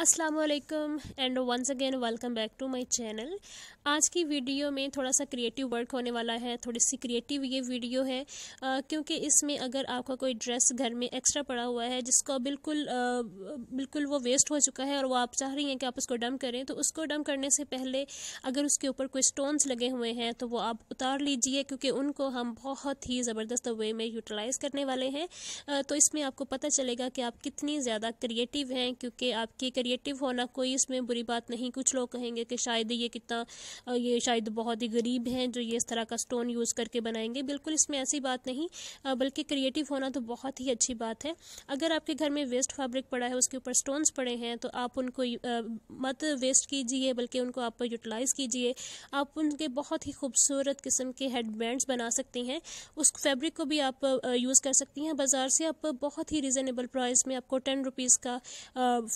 Aslam and once again welcome back to my channel आज की video में थोड़ा सा क्रिएटिव वर्क होने वाला है थोड़ी सी क्रिएटिव ये वीडियो है क्योंकि इसमें अगर आपका कोई ड्रेस घर में एक्स्ट्रा पड़ा हुआ है जिसको बिल्कुल आ, बिल्कुल वो वेस्ट हो चुका है और वो आप चाह रही हैं कि आप उसको डम करें तो उसको डम करने से पहले अगर उसके ऊपर कोई स्टोन्स लगे हुए हैं तो वो आप उतार लीजिए क्योंकि उनको हम बहुत ही ज़बरदस्त वे में यूटिलाइज़ करने वाले हैं तो इसमें आपको पता चलेगा कि आप कितनी ज़्यादा क्रिएटिव हैं क्योंकि आपकी वेरिएटिव होना कोई इसमें बुरी बात नहीं कुछ लोग कहेंगे कि शायद ये कितना ये शायद बहुत ही गरीब हैं जो ये इस तरह का स्टोन यूज़ करके बनाएंगे बिल्कुल इसमें ऐसी बात नहीं बल्कि क्रिएटिव होना तो बहुत ही अच्छी बात है अगर आपके घर में वेस्ट फैब्रिक पड़ा है उसके ऊपर स्टोन्स पड़े हैं तो आप उनको मत वेस्ट कीजिए बल्कि उनको आप यूटिलाइज़ कीजिए आप उनके बहुत ही खूबसूरत किस्म के हेडबैंड्स बना सकती हैं उस फैब्रिक को भी आप यूज़ कर सकती हैं बाज़ार से आप बहुत ही रिजनेबल प्राइस में आपको टेन रुपीज़ का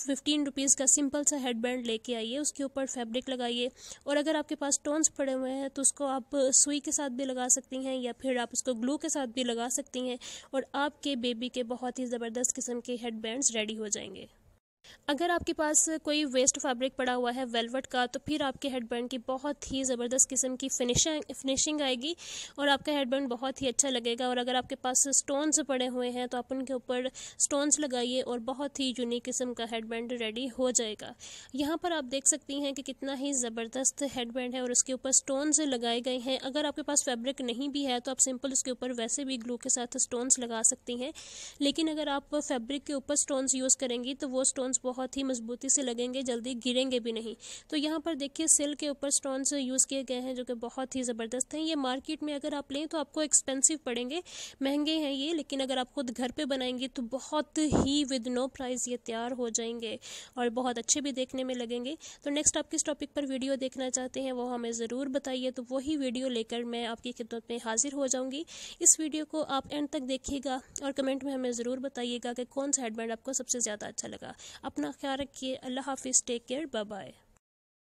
फिफ्टीन रुपीज़ पीस का सिंपल सा हेड बैंड लेके आइए उसके ऊपर फैब्रिक लगाइए और अगर आपके पास टोन्स पड़े हुए हैं तो उसको आप सुई के साथ भी लगा सकती हैं या फिर आप उसको ग्लू के साथ भी लगा सकती हैं और आपके बेबी के बहुत ही ज़बरदस्त किस्म के हेड रेडी हो जाएंगे अगर आपके पास कोई वेस्ट फैब्रिक पड़ा हुआ है वेलवेट का तो फिर आपके हेडबैंड की बहुत ही ज़बरदस्त किस्म की फिनिशिंग फिनिशिंग आएगी और आपका हेडबैंड बहुत ही अच्छा लगेगा और अगर आपके पास स्टोन्स पड़े हुए हैं तो आप उनके ऊपर स्टोन्स लगाइए और बहुत ही यूनिक किस्म का हेडबैंड रेडी हो जाएगा यहाँ पर आप देख सकती हैं कि कितना ही ज़बरदस्त हेडबैंड है और उसके ऊपर स्टोन्स लगाए गए हैं अगर आपके पास फैब्रिक नहीं भी है तो आप सिंपल उसके ऊपर वैसे भी ग्लू के साथ स्टोन्स लगा सकती हैं लेकिन अगर आप फैब्रिक के ऊपर स्टोन्स यूज़ करेंगी तो वो स्टोन्स बहुत बहुत ही मजबूती से लगेंगे जल्दी गिरेंगे भी नहीं तो यहाँ पर देखिए सिल्क के ऊपर स्टोन्स यूज़ किए गए हैं जो कि बहुत ही ज़बरदस्त हैं ये मार्केट में अगर आप लें तो आपको एक्सपेंसिव पड़ेंगे महंगे हैं ये लेकिन अगर आप खुद घर पर बनाएंगे तो बहुत ही विद नो प्राइस ये तैयार हो जाएंगे और बहुत अच्छे भी देखने में लगेंगे तो नेक्स्ट आप किस टॉपिक पर वीडियो देखना चाहते हैं वो हमें ज़रूर बताइए तो वही वीडियो लेकर मैं आपकी खिदमत में हाजिर हो जाऊंगी इस वीडियो को आप एंड तक देखिएगा और कमेंट में हमें ज़रूर बताइएगा कि कौन सा हेडबैंड आपको सबसे ज़्यादा अच्छा लगा अपना अपना ख्याल रखिए अल्लाह हाफिज़ टेक केयर बाय